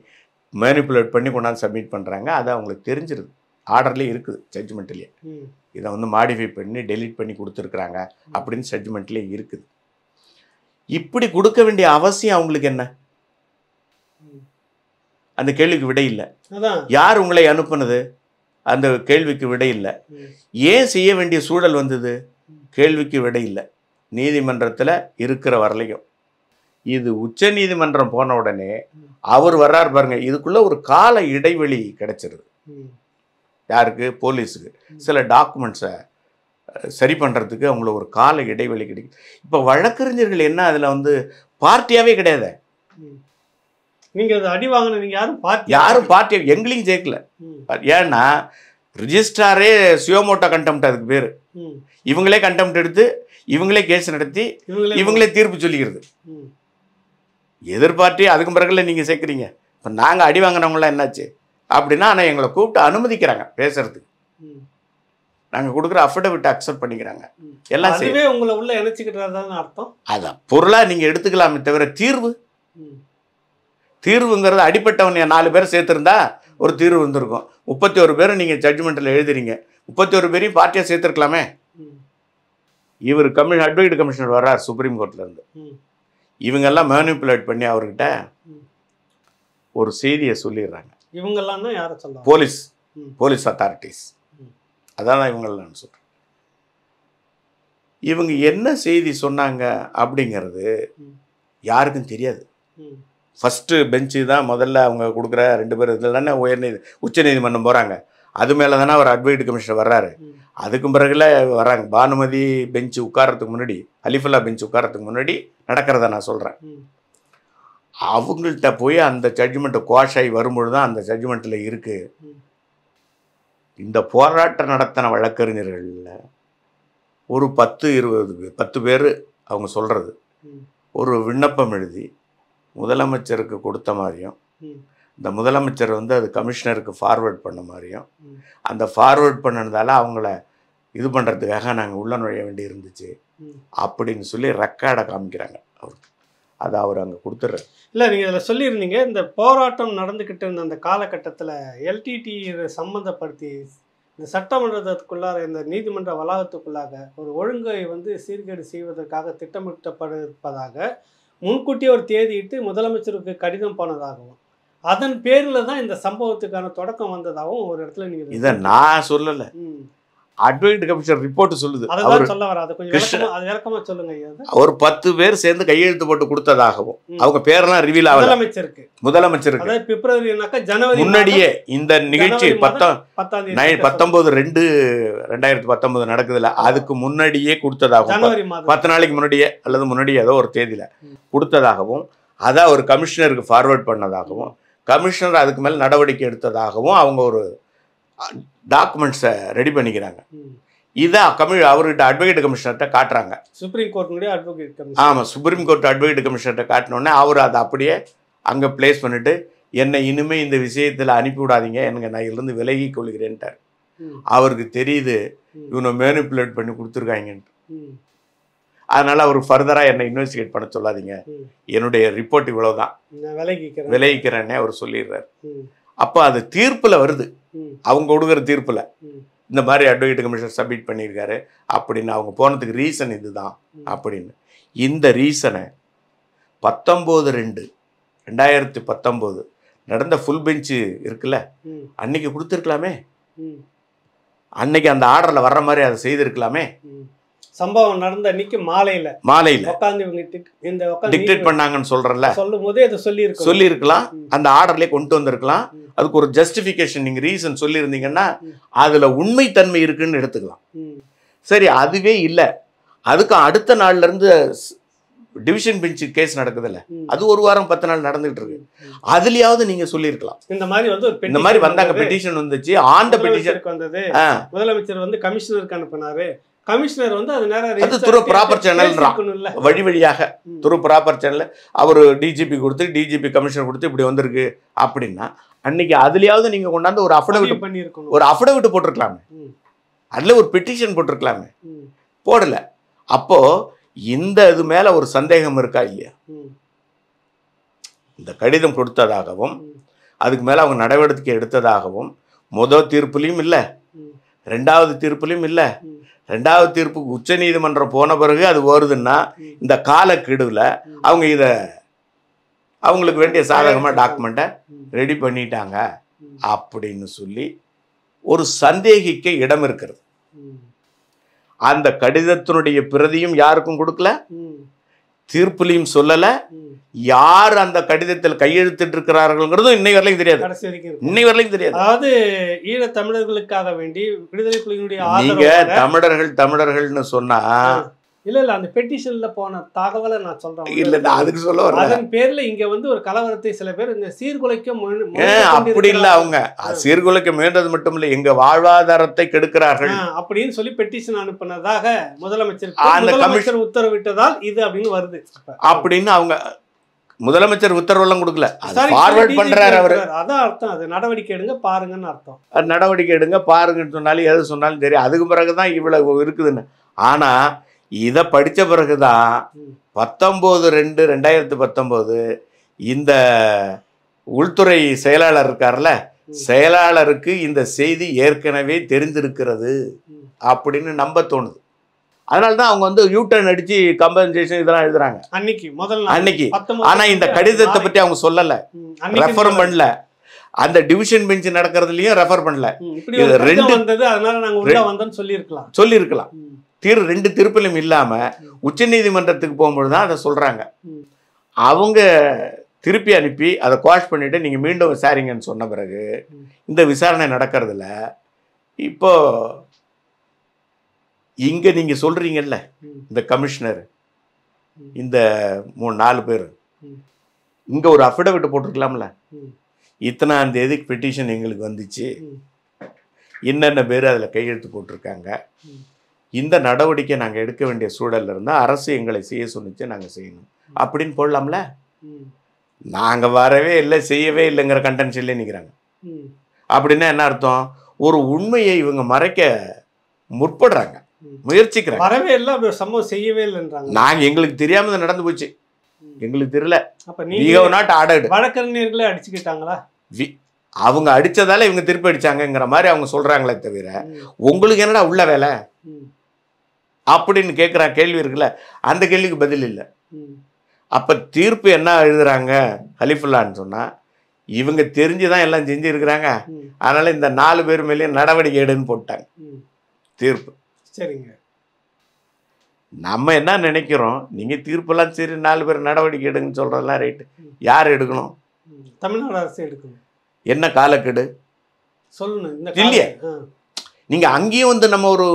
மேனிப்புலேட் பண்ணி கொண்டாந்து சப்மிட் பண்ணுறாங்க அது அவங்களுக்கு தெரிஞ்சிருது ஆர்டர்லேயே இருக்குது ஜட்ஜ்மெண்ட்லேயே இதை வந்து மாடிஃபை பண்ணி டெலீட் பண்ணி கொடுத்துருக்குறாங்க அப்படின்னு ஜட்ஜ்மெண்ட்லேயே இருக்குது இப்படி கொடுக்க வேண்டிய அவசியம் அவங்களுக்கு என்ன அந்த கேள்விக்கு விடை இல்லை யார் உங்களை அனுப்புனது அந்த கேள்விக்கு விடை இல்லை ஏன் செய்ய வேண்டிய சூழல் வந்தது கேள்விக்கு விடை இல்லை நீதிமன்றத்தில் இருக்கிற வரலையும் இது உச்ச நீதிமன்றம் போன உடனே அவர் வர்றார் பாருங்க இதுக்குள்ள ஒரு கால இடைவெளி கிடைச்சிருது யாருக்கு போலீஸுக்கு சில டாக்குமெண்ட்ஸை சரி பண்ணுறதுக்கு அவங்கள ஒரு கால இடைவெளி கிடைக்கும் இப்போ வழக்கறிஞர்கள் என்ன அதில் வந்து பார்ட்டியாகவே கிடையாது நீங்கள் அடி வாங்கின நீங்கள் யாரும் பார்ட்டி யாரும் பார்ட்டி எங்களையும் ஜெயிக்கல ஏன்னா ரிஜிஸ்டாரே சுயோமோட்டோ கண்டெம்ட் அதுக்கு பேர் இவங்களே கண்டெம்ட் எடுத்து இவங்களே கேஸ் நடத்தி இவங்களே தீர்ப்பு சொல்லிக்கிறது எதிர்பார்ட்டி அதுக்கும் பிறகுல நீங்கள் சேர்க்குறீங்க இப்போ நாங்கள் அடி வாங்கினவங்களாம் என்னாச்சு அப்படின்னா ஆனால் எங்களை கூப்பிட்டு அனுமதிக்கிறாங்க பேசுறதுக்கு நாங்கள் கொடுக்குற அஃபிடவிட் அக்செப்ட் பண்ணிக்கிறாங்க எல்லாம் செய்யவே உங்களை உள்ள இணைச்சிக்கிட்டதான் அர்த்தம் அதான் பொருளாக நீங்கள் எடுத்துக்கலாமே தவிர தீர்வு தீர்வுங்கிறது அடிப்பட்டவனைய நாலு பேர் சேர்த்துருந்தா ஒரு தீர்வு வந்திருக்கும் முப்பத்தி ஒரு பேரும் நீங்கள் ஜட்ஜ்மெண்ட்டில் எழுதுறீங்க முப்பத்தி ஒரு பேரையும் பார்ட்டியாக சேர்த்துருக்கலாமே இவர் கமிஷன் அட்வொகேட் கமிஷனர் வர்றார் சுப்ரீம் கோர்ட்லேருந்து இவங்கெல்லாம் மேனிப்புலேட் பண்ணி அவர்கிட்ட ஒரு செய்தியை சொல்லிடுறாங்க இவங்கெல்லாம் தான் யாரை சொல்ல போலீஸ் போலீஸ் அத்தாரிட்டிஸ் அதான் இவங்கெல்லாம் சொல்கிறேன் இவங்க என்ன செய்தி சொன்னாங்க அப்படிங்கிறது யாருக்கும் தெரியாது ஃபஸ்ட்டு பெஞ்சு தான் முதல்ல அவங்க கொடுக்குற ரெண்டு பேர் தானே உயர்நீதி உச்சநீதிமன்றம் போகிறாங்க அது மேலே தானே அவர் அட்வைட் கமிஷனர் வர்றாரு அதுக்கும் பிறகுல வராங்க பானுமதி பெஞ்சு உட்காரத்துக்கு முன்னாடி அலிஃபுல்லா பெஞ்சு உட்காரத்துக்கு முன்னாடி நடக்கிறத நான் சொல்கிறேன் அவங்கள்ட்ட போய் அந்த ஜட்ஜ்மெண்ட்டு கோஷாய் வரும்பொழுது தான் அந்த ஜட்ஜ்மெண்ட்டில் இருக்குது இந்த போராட்டம் நடத்தின வழக்கறிஞர்களில் ஒரு பத்து இருபது பத்து பேர் அவங்க சொல்கிறது ஒரு விண்ணப்பம் எழுதி முதலமைச்சருக்கு கொடுத்த மாதிரியும் இந்த முதலமைச்சர் வந்து அது கமிஷனருக்கு ஃபார்வேர்ட் பண்ண மாதிரியும் அந்த ஃபார்வேர்ட் பண்ணதால் அவங்கள இது பண்ணுறதுக்காக நாங்கள் உள்ள நுழைய வேண்டி இருந்துச்சு அப்படின்னு சொல்லி ரெக்கார்டை காமிக்கிறாங்க அவருக்கு அதை அவர் அங்கே கொடுத்துட்றாரு இல்லை நீங்கள் இதில் சொல்லியிருந்தீங்க இந்த போராட்டம் நடந்துக்கிட்டு இருந்த அந்த காலகட்டத்தில் எல்டிடி சம்மந்தப்படுத்தி இந்த சட்டமன்றத்துக்குள்ளார இந்த நீதிமன்ற வளாகத்துக்குள்ளாக ஒரு ஒழுங்கை வந்து சீர்கேடு செய்வதற்காக இருப்பதாக முன்கூட்டியே ஒரு தேதியிட்டு முதலமைச்சருக்கு கடிதம் போனதாகவும் அதன் பேரில் தான் இந்த சம்பவத்துக்கான தொடக்கம் வந்ததாகவும் ஒரு இடத்துல நீங்கள் இதை நான் சொல்லலை அட்வொகேட் கமிஷன் ரிப்போர்ட் சொல்லுது அவர் சொல்ல வராது கொஞ்சம் அது சொல்லுங்க ஒரு பத்து பேர் சேர்ந்து கையெழுத்து போட்டு கொடுத்ததாகவும் அவங்க பேரெல்லாம் ரிவீல் ஆகும் முதலமைச்சருக்கு முதலமைச்சருக்கு அதாவது பிப்ரவரினாக்கா ஜனவரி முன்னாடியே இந்த நிகழ்ச்சி பத்தாம் பத்தாம் பத்தொன்பது ரெண்டு ரெண்டாயிரத்தி பத்தொன்பது நடக்குதுல அதுக்கு முன்னாடியே கொடுத்ததாகவும் பத்து நாளைக்கு முன்னாடியே அல்லது முன்னாடியே ஏதோ ஒரு தேதியில் கொடுத்ததாகவும் அதை ஒரு கமிஷனருக்கு ஃபார்வேர்ட் பண்ணதாகவும் கமிஷனர் அதுக்கு மேலே நடவடிக்கை எடுத்ததாகவும் அவங்க ஒரு டாக்குமெண்ட்ஸை ரெடி பண்ணிக்கிறாங்க இதை கமிழ் அவர்கிட்ட அட்வொகேட் கமிஷனர்கிட்ட காட்டுறாங்க சுப்ரீம் கோர்ட்டுடைய அட்வொகேட் கமிஷன் ஆமாம் சுப்ரீம் கோர்ட் அட்வொகேட் கமிஷனர்கிட்ட காட்டினோடனே அவர் அதை அப்படியே அங்கே பிளேஸ் பண்ணிவிட்டு என்னை இனிமேல் இந்த விஷயத்தில் அனுப்பிவிடாதீங்க எனக்கு நான் இதுலேருந்து விலகி கொள்கிறேன்ட்டார் அவருக்கு தெரியுது இவனை மேனிப்புலேட் பண்ணி கொடுத்துருக்காங்கன்ட்டு அதனால் அவர் ஃபர்தராக என்னை இன்வெஸ்டிகேட் பண்ண சொல்லாதீங்க என்னுடைய ரிப்போர்ட் இவ்வளோ தான் விளைவிக்கிறேன்னே அவர் சொல்லிடுறார் அப்போ அது தீர்ப்பில் வருது அவங்க கொடுக்குற தீர்ப்பில் இந்த மாதிரி அட்வொகேட் கமிஷன் சப்மிட் பண்ணியிருக்காரு அப்படின்னு அவங்க போனதுக்கு ரீசன் இது தான் அப்படின்னு இந்த ரீசனை பத்தொம்போது ரெண்டு ரெண்டாயிரத்தி பத்தொம்போது நடந்த ஃபுல் பெஞ்சு இருக்குல்ல அன்னைக்கு கொடுத்துருக்கலாமே அன்னைக்கு அந்த ஆர்டரில் வர்ற மாதிரி அதை செய்திருக்கலாமே சம்பவம் நடந்த அன்னைக்கு மாலையில மாலையில உட்காந்து இவங்க இந்த டிக்டேட் பண்ணாங்கன்னு சொல்றல சொல்லும் போதே அதை சொல்லி சொல்லி இருக்கலாம் அந்த ஆர்டர்லயே கொண்டு வந்திருக்கலாம் அதுக்கு ஒரு ஜஸ்டிபிகேஷன் நீங்க ரீசன் சொல்லியிருந்தீங்கன்னா அதுல தன்மை இருக்குன்னு எடுத்துக்கலாம் சரி அதுவே இல்லை அதுக்கு அடுத்த நாள்ல இருந்து டிவிஷன் பெஞ்ச் கேஸ் நடக்குதுல்ல அது ஒரு வாரம் பத்து நாள் நடந்துட்டு இருக்கு அதுலயாவது நீங்க சொல்லியிருக்கலாம் இந்த மாதிரி வந்து இந்த மாதிரி வந்தாங்க பெட்டிஷன் வந்துச்சு ஆண்ட பெட்டிஷன் வந்தது முதலமைச்சர் வந்து கமிஷனருக்கு அனுப்பினாரு கமிஷனர் வந்து அது நேரம் அது துரு ப்ராப்பர் சேனல் வழி வழியாக துரு ப்ராப்பர் சேனல் அவர் டிஜிபி கொடுத்து டிஜிபி கமிஷனர் கொடுத்து இப்படி வந்திருக்கு அப்படின்னா அன்னைக்கு அதுலயாவது நீங்க கொண்டாந்து ஒரு அஃபிடவிட் பண்ணியிருக்கணும் ஒரு அஃபிடவிட் போட்டிருக்கலாமே அதுல ஒரு பெட்டிஷன் போட்டிருக்கலாமே போடல அப்போ இந்த இது மேல ஒரு சந்தேகம் இருக்கா இல்லையா இந்த கடிதம் கொடுத்ததாகவும் அதுக்கு மேல அவங்க நடவடிக்கை எடுத்ததாகவும் முதல் தீர்ப்புலையும் இல்லை ரெண்டாவது தீர்ப்புலையும் இல்லை ரெண்டாவது தீர்ப்புக்கு உச்ச நீதிமன்றம் போன பிறகு அது வருதுன்னா இந்த காலக்கெடுவில் அவங்க இதை அவங்களுக்கு வேண்டிய சாதகமாக டாக்குமெண்ட்டை ரெடி பண்ணிட்டாங்க அப்படின்னு சொல்லி ஒரு சந்தேகிக்க இடம் இருக்கிறது அந்த கடிதத்தினுடைய பிரதியும் யாருக்கும் கொடுக்கல தீர்ப்புலையும் சொல்லல யார் அந்த கடிதத்தில் கையெழுத்திட்டு இருக்கிறார்கள்ங்கிறதும் இன்னை வரலையும் தெரியாது இன்னை வரலையும் தெரியாது அதாவது ஈழ தமிழர்களுக்காக வேண்டி விடுதலை புலிகளுடைய நீங்க தமிழர்கள் தமிழர்கள்னு சொன்னா இல்ல இல்ல அந்த பெட்டிஷன்ல போன தகவலை நான் சொல்றேன் இல்ல நான் அதுக்கு சொல்ல அதன் பேர்ல இங்க வந்து ஒரு கலவரத்தை சில பேர் இந்த சீர்குலைக்க அப்படி இல்ல அவங்க சீர்குலைக்க முயன்றது மட்டும் இல்ல எங்க வாழ்வாதாரத்தை கெடுக்கிறார்கள் அப்படின்னு சொல்லி பெட்டிஷன் அனுப்பினதாக முதலமைச்சர் முதலமைச்சர் உத்தரவிட்டதால் இது அப்படின்னு வருது அப்படின்னு அவங்க முதலமைச்சர் உத்தரவு எல்லாம் கொடுக்கல ஃபார்வர்ட் பண்றாரு அவர் அதான் அர்த்தம் அது நடவடிக்கை எடுங்க பாருங்கன்னு அர்த்தம் நடவடிக்கை எடுங்க பாருங்கன்னு சொன்னாலும் எது சொன்னாலும் தெரியும் அதுக்கு பிறகுதான் இவ்வளவு இருக்குதுன்னு ஆனா இதை படித்த பிறகு தான் பத்தொம்போது ரெண்டு ரெண்டாயிரத்து பத்தொம்போது இந்த உள்துறை செயலாளர் இருக்கார்ல செயலாளருக்கு இந்த செய்தி ஏற்கனவே தெரிந்திருக்கிறது அப்படின்னு நம்ப தோணுது அதனால தான் அவங்க வந்து யூட்டர்ன் அடிச்சு கம்பன்சேஷன் இதெல்லாம் எழுதுறாங்க அன்னைக்கு முதல்ல அன்னைக்கு ஆனா இந்த கடிதத்தை பற்றி அவங்க சொல்லல ரெஃபர் பண்ணல அந்த டிவிஷன் பெஞ்ச் நடக்கிறதுலயும் ரெஃபர் பண்ணல இது ரெண்டு வந்தது அதனால நாங்க உள்ள வந்தோம்னு சொல்லியிருக்கலாம் சொல்லியிருக்கலாம் திரு ரெண்டு திருப்பிலும் இல்லாமல் உச்சநீதிமன்றத்துக்கு போகும்பொழுது தான் அதை சொல்கிறாங்க அவங்க திருப்பி அனுப்பி அதை குவாஷ் பண்ணிவிட்டு நீங்கள் மீண்டும் விசாரிங்கன்னு சொன்ன பிறகு இந்த விசாரணை நடக்கிறதுல இப்போ இங்கே நீங்கள் சொல்கிறீங்கல்ல இந்த கமிஷனர் இந்த மூணு நாலு பேர் இங்கே ஒரு அஃபிடவிட் போட்டிருக்கலாம்ல இத்தனாம் தேதி பெட்டிஷன் எங்களுக்கு வந்துச்சு என்னென்ன பேர் அதில் கையெழுத்து போட்டிருக்காங்க இந்த நடவடிக்கை நாங்கள் எடுக்க வேண்டிய சூழலில் இருந்தால் அரசு எங்களை செய்ய சொன்னிச்சு நாங்கள் செய்யணும் அப்படின்னு போடலாம்ல நாங்கள் வரவே இல்லை செய்யவே இல்லைங்கிற கண்டென்ஷன்லேயே நிற்கிறாங்க அப்படின்னா என்ன அர்த்தம் ஒரு உண்மையை இவங்க மறைக்க முற்படுறாங்க முயற்சிக்கிறாங்க வரவே இல்லை சம்பவம் செய்யவே இல்லைன்றாங்க நாங்கள் எங்களுக்கு தெரியாம நடந்து போச்சு எங்களுக்கு தெரியல அப்போ நாட் ஆர்டர்டு வழக்கறிஞர்களே அடிச்சுக்கிட்டாங்களா வி அவங்க அடித்ததால இவங்க திருப்பி அடித்தாங்கங்கிற மாதிரி அவங்க சொல்கிறாங்களே தவிர உங்களுக்கு என்னடா உள்ள வேலை அப்படின்னு கேட்குறான் கேள்வி இருக்குல்ல அந்த கேள்விக்கு பதில் இல்லை அப்போ தீர்ப்பு என்ன எழுதுறாங்க ஹலிஃபுல்லான்னு சொன்னால் இவங்க தெரிஞ்சு தான் எல்லாம் செஞ்சுருக்கிறாங்க அதனால் இந்த நாலு பேர் மேலேயும் நடவடிக்கை எடுன்னு போட்டாங்க தீர்ப்பு சரிங்க நம்ம என்ன நினைக்கிறோம் நீங்கள் தீர்ப்பெல்லாம் சரி நாலு பேர் நடவடிக்கை எடுங்கன்னு சொல்கிறதெல்லாம் ரைட்டு யார் எடுக்கணும் தமிழ்நாடு அரசு எடுக்கணும் என்ன காலக்கெடு சொல்லணும் இல்லையா நீங்கள் அங்கேயும் வந்து நம்ம ஒரு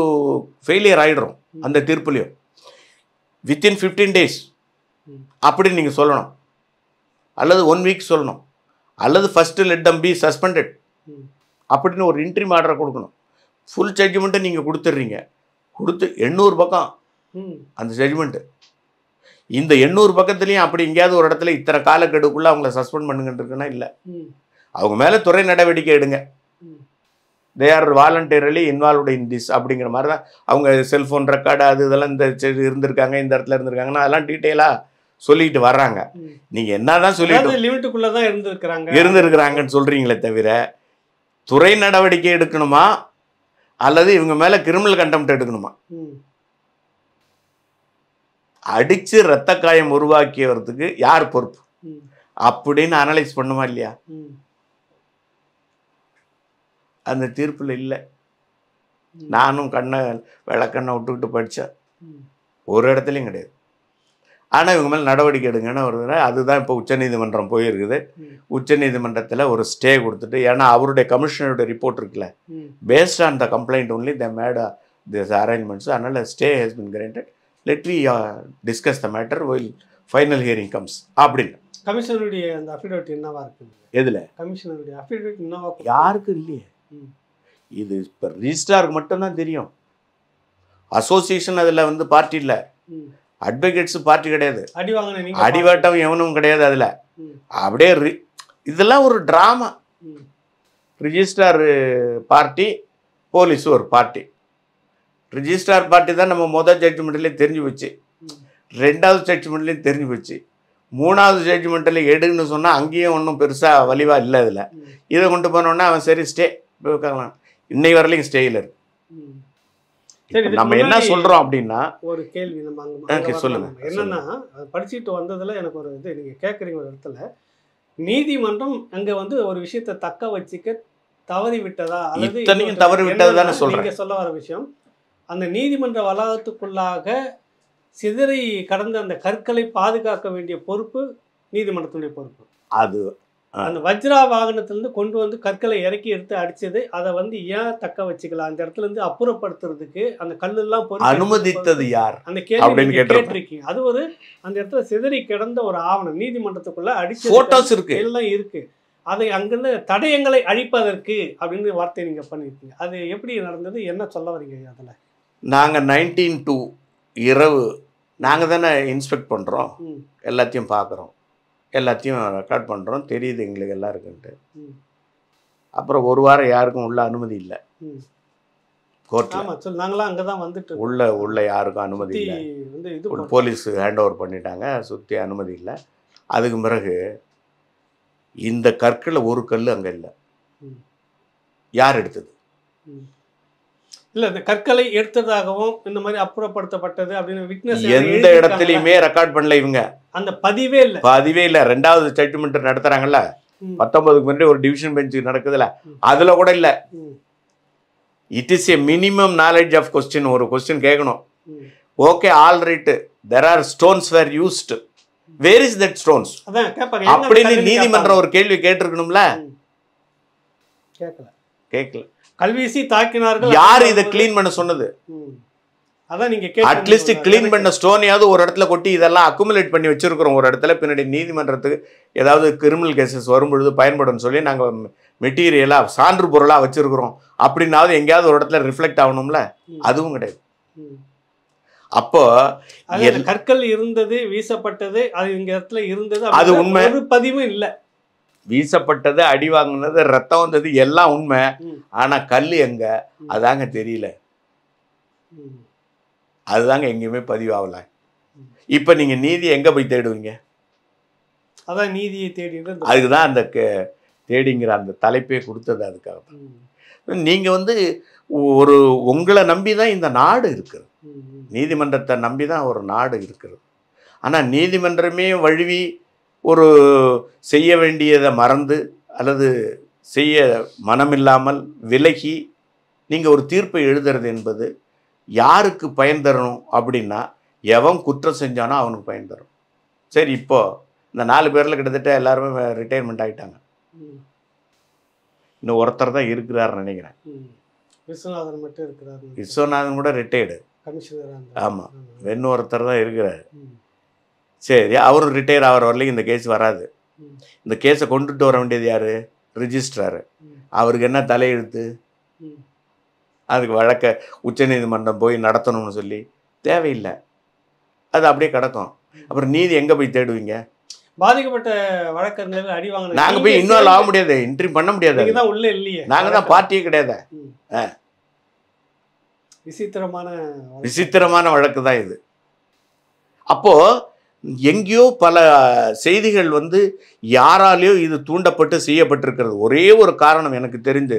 ஃபெயிலியர் ஆகிடுறோம் அந்த தீர்ப்புலையும் வித்தின் ஃபிஃப்டீன் டேஸ் அப்படின்னு நீங்கள் சொல்லணும் அல்லது ஒன் வீக் சொல்லணும் அல்லது first let them be suspended அப்படின்னு ஒரு இன்ட்ரி ஆர்டரை கொடுக்கணும் ஃபுல் ஜட்ஜ்மெண்ட்டை நீங்கள் கொடுத்துட்றீங்க கொடுத்து எண்ணூறு பக்கம் அந்த ஜட்ஜ்மெண்ட்டு இந்த எண்ணூறு பக்கத்துலேயும் அப்படி எங்கேயாவது ஒரு இடத்துல இத்தனை காலக்கெடுக்குள்ளே அவங்கள சஸ்பெண்ட் இருக்குன்னா இல்லை அவங்க மேலே துறை நடவடிக்கை எடுங்க they are voluntarily involved in this அப்படிங்கிற மாதிரி தான் அவங்க செல்ஃபோன் ரெக்கார்டு அது இதெல்லாம் இந்த இருந்திருக்காங்க இந்த இடத்துல இருந்திருக்காங்கன்னா அதெல்லாம் டீட்டெயிலாக சொல்லிட்டு வர்றாங்க நீங்க என்னதான் தான் சொல்லிட்டு இருந்திருக்கிறாங்க இருந்திருக்கிறாங்கன்னு சொல்றீங்களே தவிர துறை நடவடிக்கை எடுக்கணுமா அல்லது இவங்க மேல கிரிமினல் கண்டெம்ட் எடுக்கணுமா அடிச்சு ரத்த காயம் உருவாக்கியவரத்துக்கு யார் பொறுப்பு அப்படின்னு அனலைஸ் பண்ணுமா இல்லையா அந்த தீர்ப்பில் இல்லை நானும் கண்ணை விளக்கண்ணை விட்டுக்கிட்டு படித்தேன் ஒரு இடத்துலையும் கிடையாது ஆனால் இவங்க மேலே நடவடிக்கை எடுங்கன்னு வருது அதுதான் இப்போ உச்சநீதிமன்றம் போயிருக்குது உச்சநீதிமன்றத்தில் ஒரு ஸ்டே கொடுத்துட்டு ஏன்னா அவருடைய கமிஷனருடைய ரிப்போர்ட் இருக்குல்ல based on the complaint only the made this arrangements அதனால் stay has been granted let we discuss the matter will final hearing comes அப்படின்னு கமிஷனருடைய அந்த அஃபிடேவிட் என்னவாக இருக்குது எதில் கமிஷனருடைய அஃபிடேவிட் என்னவா யாருக்கும் இல்லையே இது இப்போ மட்டும் மட்டும்தான் தெரியும் அசோசியேஷன் அதில் வந்து பார்ட்டி இல்லை அட்வொகேட்ஸ் பார்ட்டி கிடையாது அடிவாட்டம் எவனும் கிடையாது அதில் அப்படியே இதெல்லாம் ஒரு ட்ராமா ரிஜிஸ்ட்ரார் பார்ட்டி போலீஸ் ஒரு பார்ட்டி ரிஜிஸ்ட்ரார் பார்ட்டி தான் நம்ம மொதல் ஜட்ஜ்மெண்ட்லேயும் தெரிஞ்சு போச்சு ரெண்டாவது ஜட்ஜ்மெண்ட்லேயும் தெரிஞ்சு போச்சு மூணாவது ஜட்ஜ்மெண்ட்டில் எடுன்னு சொன்னால் அங்கேயும் ஒன்றும் பெருசாக வலிவாக இல்லை அதில் இதை கொண்டு போனோன்னா அவன் சரி ஸ்டே உட்காரலாம் இன்னை வரலையும் ஸ்டேயில் இருக்கு நம்ம என்ன சொல்றோம் அப்படின்னா ஒரு கேள்வி நம்ம சொல்லுங்க என்னன்னா படிச்சுட்டு வந்ததுல எனக்கு ஒரு இது நீங்க கேட்குறீங்க ஒரு இடத்துல நீதிமன்றம் அங்க வந்து ஒரு விஷயத்த தக்க வச்சுக்க தவறி விட்டதா அல்லது தவறி விட்டது தானே சொல்ல வர விஷயம் அந்த நீதிமன்ற வளாகத்துக்குள்ளாக சிதறி கடந்த அந்த கற்களை பாதுகாக்க வேண்டிய பொறுப்பு நீதிமன்றத்துடைய பொறுப்பு அது அந்த வஜ்ரா வாகனத்திலேருந்து கொண்டு வந்து கற்களை இறக்கி எடுத்து அடித்தது அதை வந்து ஏன் தக்க வச்சுக்கலாம் அந்த இடத்துலேருந்து அப்புறப்படுத்துறதுக்கு அந்த கல்லுலாம் பொறுத்து அனுமதித்தது யார் அந்த கேள்வி கேட்டிருக்கீங்க அது ஒரு அந்த இடத்துல சிதறி கிடந்த ஒரு ஆவணம் நீதிமன்றத்துக்குள்ளே அடிச்சு ஃபோட்டோஸ் இருக்கு எல்லாம் இருக்குது அதை அங்கிருந்து தடயங்களை அழிப்பதற்கு அப்படின்னு வார்த்தை நீங்கள் பண்ணியிருக்கீங்க அது எப்படி நடந்தது என்ன சொல்ல வரீங்க அதில் நாங்கள் நைன்டீன் டூ இரவு நாங்கள் தானே இன்ஸ்பெக்ட் பண்ணுறோம் எல்லாத்தையும் பார்க்குறோம் எல்லாத்தையும் ரெக்கார்ட் பண்ணுறோம் தெரியுது எங்களுக்கு எல்லாம் இருக்குன்ட்டு அப்புறம் ஒரு வாரம் யாருக்கும் உள்ள அனுமதி இல்லை கோர்ட்டில் நாங்களாம் அங்கே தான் வந்துட்டு உள்ள உள்ள யாருக்கும் அனுமதி இல்லை போலீஸ் ஹேண்ட் ஓவர் பண்ணிட்டாங்க சுற்றி அனுமதி இல்லை அதுக்கு பிறகு இந்த கற்களை ஒரு கல் அங்கே இல்லை யார் எடுத்தது இல்ல இந்த கற்களை எடுத்ததாகவும் இந்த மாதிரி அப்புறப்படுத்தப்பட்டது அப்படின்னு விட்னஸ் எந்த இடத்துலயுமே ரெக்கார்ட் பண்ணல இவங்க அந்த பதிவே இல்ல பதிவே இல்ல ரெண்டாவது ஸ்டேட்மெண்ட் நடத்துறாங்கல்ல பத்தொன்பதுக்கு முன்னாடி ஒரு டிவிஷன் பெஞ்ச் நடக்குதுல அதுல கூட இல்ல it is a minimum knowledge of question ஒரு கொஸ்டின் கேட்கணும் okay all right there are stones where used where is that stones அப்படின்னு நீதிமன்றம் ஒரு கேள்வி கேட்டிருக்கணும்ல கேட்கல கேட்கல கல்வீசி தாக்கினார்கள் யார் இதை கிளீன் பண்ண சொன்னது அதான் அட்லீஸ்ட் கிளீன் பண்ண ஸ்டோனையாவது ஒரு இடத்துல கொட்டி இதெல்லாம் அக்குமுலேட் பண்ணி வச்சிருக்கிறோம் ஒரு இடத்துல பின்னாடி நீதிமன்றத்துக்கு ஏதாவது கிரிமினல் கேசஸ் வரும்பொழுது பயன்படும் சொல்லி நாங்கள் மெட்டீரியலாக சான்று பொருளா வச்சிருக்கிறோம் அப்படின்னாவது எங்கேயாவது ஒரு இடத்துல ரிஃப்ளெக்ட் ஆகணும்ல அதுவும் கிடையாது அப்போ கற்கள் இருந்தது வீசப்பட்டது அது இங்க இடத்துல இருந்தது அது உண்மை பதிவும் இல்லை வீசப்பட்டது அடி வாங்கினது ரத்தம் வந்தது எல்லாம் உண்மை ஆனால் கல் எங்க அதாங்க தெரியல அதுதாங்க எங்கேயுமே பதிவாகல இப்போ நீங்கள் நீதி எங்கே போய் தேடுவீங்க அதான் நீதியை தேடி அதுக்கு தான் அந்த தேடிங்கிற அந்த தலைப்பே கொடுத்தது அதுக்காக தான் நீங்கள் வந்து ஒரு உங்களை நம்பி தான் இந்த நாடு இருக்குது நீதிமன்றத்தை நம்பி தான் ஒரு நாடு இருக்கிறது ஆனால் நீதிமன்றமே வழுவி ஒரு செய்ய வேண்டியதை மறந்து அல்லது செய்ய மனமில்லாமல் விலகி நீங்கள் ஒரு தீர்ப்பை எழுதுறது என்பது யாருக்கு பயன் தரணும் அப்படின்னா எவன் குற்றம் செஞ்சானோ அவனுக்கு பயன் தரும் சரி இப்போது இந்த நாலு பேரில் கிட்டத்தட்ட எல்லாருமே ரிட்டையர்மெண்ட் ஆகிட்டாங்க இன்னும் ஒருத்தர் தான் இருக்கிறாருன்னு நினைக்கிறேன் விஸ்வநாதன் மட்டும் இருக்கிறார் விஸ்வநாதன் கூட ரிட்டையர்டு ஆமாம் இன்னொருத்தர் தான் இருக்கிறாரு சரி அவரும் ரிட்டையர் ஆகிற வரலையும் இந்த கேஸ் வராது இந்த கேஸை கொண்டுட்டு வர வேண்டியது யார் ரிஜிஸ்ட்ராரு அவருக்கு என்ன தலையெழுத்து அதுக்கு வழக்க உச்சநீதிமன்றம் போய் நடத்தணும்னு சொல்லி தேவையில்லை அது அப்படியே கிடக்கும் அப்புறம் நீதி எங்கே போய் தேடுவீங்க பாதிக்கப்பட்ட வழக்கறிஞர்கள் அடி வாங்க நாங்கள் போய் இன்னும் ஆக முடியாது என்ட்ரி பண்ண முடியாது தான் உள்ளே இல்லையே நாங்கள் தான் பார்ட்டியே கிடையாது விசித்திரமான விசித்திரமான வழக்கு தான் இது அப்போது எங்கேயோ பல செய்திகள் வந்து யாராலேயோ இது தூண்டப்பட்டு செய்யப்பட்டிருக்கிறது ஒரே ஒரு காரணம் எனக்கு தெரிந்து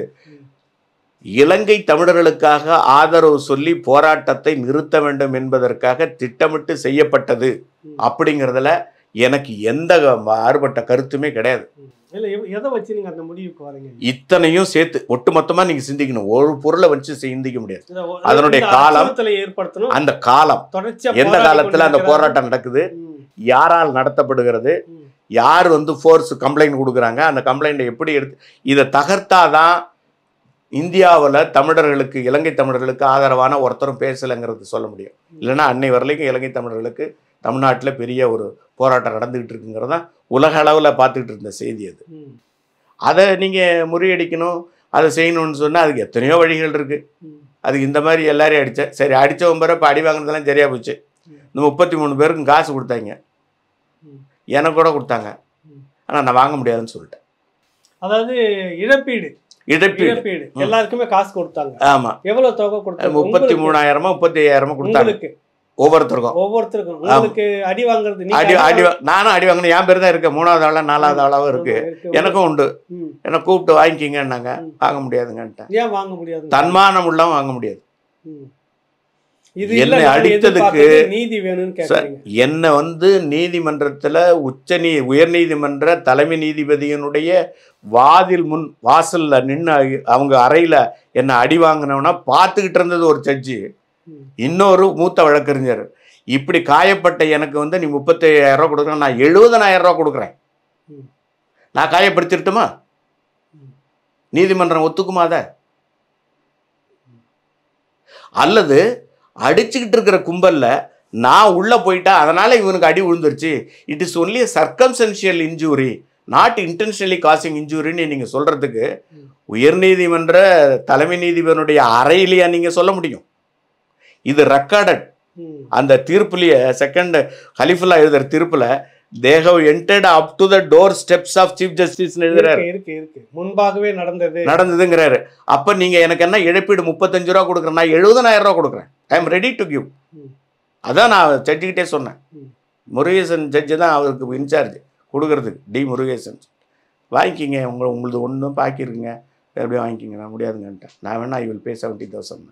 இலங்கை தமிழர்களுக்காக ஆதரவு சொல்லி போராட்டத்தை நிறுத்த வேண்டும் என்பதற்காக திட்டமிட்டு செய்யப்பட்டது அப்படிங்கிறதுல எனக்கு எந்த மாறுபட்ட கருத்துமே கிடையாது இத்தனையும் சேர்த்து ஒட்டுமொத்தமா நீங்க சிந்திக்கணும் ஒரு பொருளை வச்சு சிந்திக்க முடியாது அதனுடைய காலம் ஏற்படுத்தணும் அந்த காலம் எந்த காலத்துல அந்த போராட்டம் நடக்குது யாரால் நடத்தப்படுகிறது யார் வந்து ஃபோர்ஸ் கம்ப்ளைண்ட் கொடுக்குறாங்க அந்த கம்ப்ளைண்ட்டை எப்படி எடுத்து இதை தகர்த்தாதான் இந்தியாவில் தமிழர்களுக்கு இலங்கை தமிழர்களுக்கு ஆதரவான ஒருத்தரும் பேசலைங்கிறது சொல்ல முடியும் இல்லைன்னா அன்னை வரலைக்கும் இலங்கை தமிழர்களுக்கு தமிழ்நாட்டில் பெரிய ஒரு போராட்டம் நடந்துக்கிட்டு இருக்குங்கிறது தான் உலக அளவில் பார்த்துக்கிட்டு இருந்த செய்தி அது அதை நீங்கள் முறியடிக்கணும் அதை செய்யணும்னு சொன்னால் அதுக்கு எத்தனையோ வழிகள் இருக்குது அதுக்கு இந்த மாதிரி எல்லாரையும் அடித்தேன் சரி அடித்தவன் பிறகு அடி வாங்கினதெல்லாம் சரியாக போச்சு இந்த முப்பத்தி மூணு பேருக்கும் காசு கொடுத்தாங்க எனக்கு கூட கொடுத்தாங்க ஆனால் நான் வாங்க முடியாதுன்னு சொல்லிட்டேன் அதாவது இழப்பீடு எல்லாருக்குமே காசு கொடுத்தாங்க ஆமா எவ்வளவு முப்பத்தி மூணாயிரமா முப்பத்தி ஐயாயிரமா ஒவ்வொருத்தருக்கும் ஒவ்வொருத்தருக்கும் அடி அடி நானும் அடி என் தான் இருக்கு மூணாவது ஆளா நாலாவது ஆளாவும் இருக்கு எனக்கும் உண்டு கூப்பிட்டு வாங்க தன்மானம் உள்ள வாங்க முடியாது என்னை அடித்ததுக்கு நீதி என்னை வந்து நீதிமன்றத்தில் உச்ச நீ உயர் நீதிமன்ற தலைமை நீதிபதியினுடைய வாதில் முன் வாசலில் நின்று அவங்க அறையில் என்னை அடி வாங்கினவனா பார்த்துக்கிட்டு இருந்தது ஒரு ஜட்ஜி இன்னொரு மூத்த வழக்கறிஞர் இப்படி காயப்பட்ட எனக்கு வந்து நீ ரூபா கொடுக்குற நான் எழுபதனாயிரரூவா கொடுக்குறேன் நான் காயப்படுத்திட்டுமா நீதிமன்றம் ஒத்துக்குமாத அல்லது அடிச்சுக்கிட்டு இருக்கிற கும்பலில் நான் உள்ளே போயிட்டா அதனால் இவனுக்கு அடி விழுந்துருச்சு it is only circumstantial injury not intentionally causing இன்ஜூரின்னு நீங்கள் சொல்கிறதுக்கு உயர்நீதிமன்ற தலைமை நீதிபதியினுடைய அறையிலேயே நீங்கள் சொல்ல முடியும் இது ரெக்கார்டட் அந்த தீர்ப்புலேயே செகண்ட் ஹலிஃபுல்லா எழுதுற தீர்ப்பில் they have entered up to the door steps of chief justice எழுதுறாரு முன்பாகவே நடந்தது நடந்ததுங்கிறாரு அப்போ நீங்க எனக்கு என்ன இழப்பீடு முப்பத்தஞ்சு ரூபா கொடுக்குறேன் நான் எழுபதனாயிரம் ரூபா கொடுக்குறேன் I am ready to give அதான் நான் ஜட்ஜுக்கிட்டே சொன்னேன் முருகேசன் ஜட்ஜு தான் அவருக்கு இன்சார்ஜ் கொடுக்கறதுக்கு டி முருகேசன் வாங்கிக்கிங்க உங்களை உங்களது ஒன்றும் பாக்கிருக்குங்க எப்படியும் வாங்கிக்கிங்க நான் முடியாதுங்கன்ட்டேன் நான் வேணா I will pay seventy thousand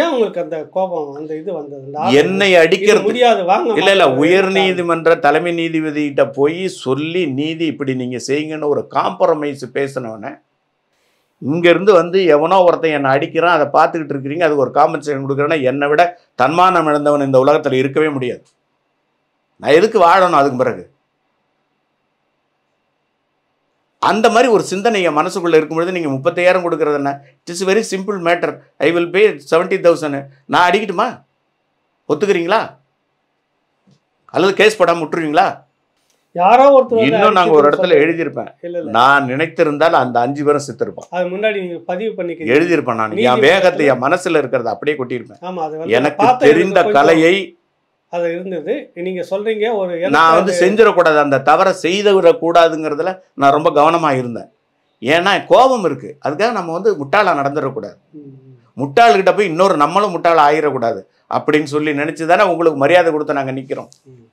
ஏன் உங்களுக்கு அந்த கோபம் அந்த இது வந்தது என்னை அடிக்கிறது முடியாது வாங்க இல்லை இல்லை உயர் நீதிமன்ற தலைமை நீதிபதிகிட்ட போய் சொல்லி நீதி இப்படி நீங்கள் செய்யுங்கன்னு ஒரு காம்ப்ரமைஸ் பேசினவொடனே இங்கேருந்து வந்து எவனோ ஒருத்தன் என்னை அடிக்கிறான் அதை பார்த்துக்கிட்டு இருக்கிறீங்க அதுக்கு ஒரு காம்பன்சேஷன் கொடுக்குறேன்னா என்னை விட தன்மானம் இழந்தவன் இந்த உலகத்தில் இருக்கவே முடியாது நான் எதுக்கு வாழணும் அதுக்கு பிறகு அந்த மாதிரி ஒரு சிந்தனை என் மனசுக்குள்ளே இருக்கும்பொழுது நீங்கள் முப்பத்தையாயிரம் கொடுக்குறது என்ன it's very simple matter I will pay seventy thousand நான் அடிக்கட்டுமா ஒத்துக்கிறீங்களா அல்லது கேஸ் போடாமல் விட்டுருவீங்களா யாரோ ஒருத்தர் இன்னும் நாங்க ஒரு இடத்துல எழுதியிருப்பேன் நான் நினைத்திருந்தால் அந்த அஞ்சு பேரும் செத்துருப்பான் அது முன்னாடி நீங்க பதிவு பண்ணி எழுதியிருப்பேன் நான் என் வேகத்தை என் மனசுல இருக்கிறத அப்படியே கொட்டியிருப்பேன் எனக்கு தெரிந்த கலையை அது இருந்தது நீங்க சொல்றீங்க ஒரு நான் வந்து செஞ்சிடக்கூடாது அந்த தவறை செய்துவிடக்கூடாதுங்கிறதுல நான் ரொம்ப கவனமாக இருந்தேன் ஏன்னா கோபம் இருக்கு அதுக்காக நம்ம வந்து முட்டாளாக நடந்துடக்கூடாது கிட்ட போய் இன்னொரு நம்மளும் முட்டாளா ஆயிடக்கூடாது அப்படின்னு சொல்லி நினைச்சுதானே தானே உங்களுக்கு மரியாதை கொடுத்து நாங்கள் நிற்கிறோம்